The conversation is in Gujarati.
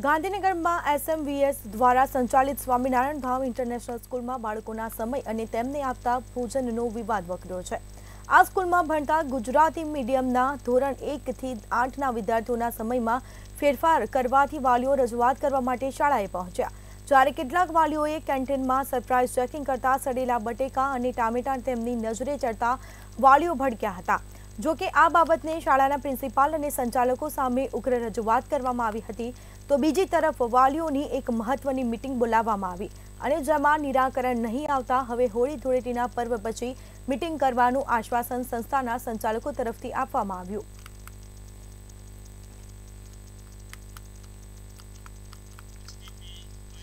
ગાંધીનગર માં એસએમવીએસ દ્વારા સંચાલિત સ્વામીનારાયણ ધામ ઇન્ટરનેશનલ સ્કૂલ માં બાળકોના સમય અને તેમની આપતા ભોજનનો વિવાદ વકર્યો છે આ સ્કૂલ માં ભણતા ગુજરાતી મીડિયમ ના ધોરણ 1 થી 8 ના વિદ્યાર્થીઓ ના સમય માં ફેરફાર કરવાથી વાલીઓ રજવાત કરવા માટે શાળાએ પહોંચ્યા ચારેકટલાક વાલીઓ એ કેન્ટીન માં સરપ્રાઈઝ ચેકિંગ કરતા સડેલા બટેકા અને ટામેટાં તેમની નજરે ચડતા વાલીઓ ભડક્યા હતા જો કે આ બાબત ને શાળાના પ્રિન્સિપાલ અને સંચાલકો સામે ઉગ્ર રજવાત કરવામાં આવી હતી તો બીજી તરફ વાલીઓની એક મહત્વની મિટિંગ બોલાવવામાં આવી અને જેમાં નિરાકરણ નહીં આવતા હવે હોળી ધૂળેટીના પર્વ પછી મિટિંગ કરવાનું આશ્વાસન સંસ્થાના સંચાલકો તરફથી આપવામાં આવ્યું